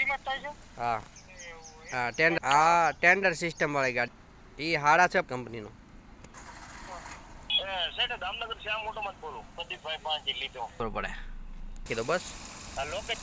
હા હા ટેન્ડર હા ટેન્ડર સિસ્ટમ વાળી ગાડી એ હાડા છે કંપની સેટ બરોબર કીધો બસ આ લોકેટ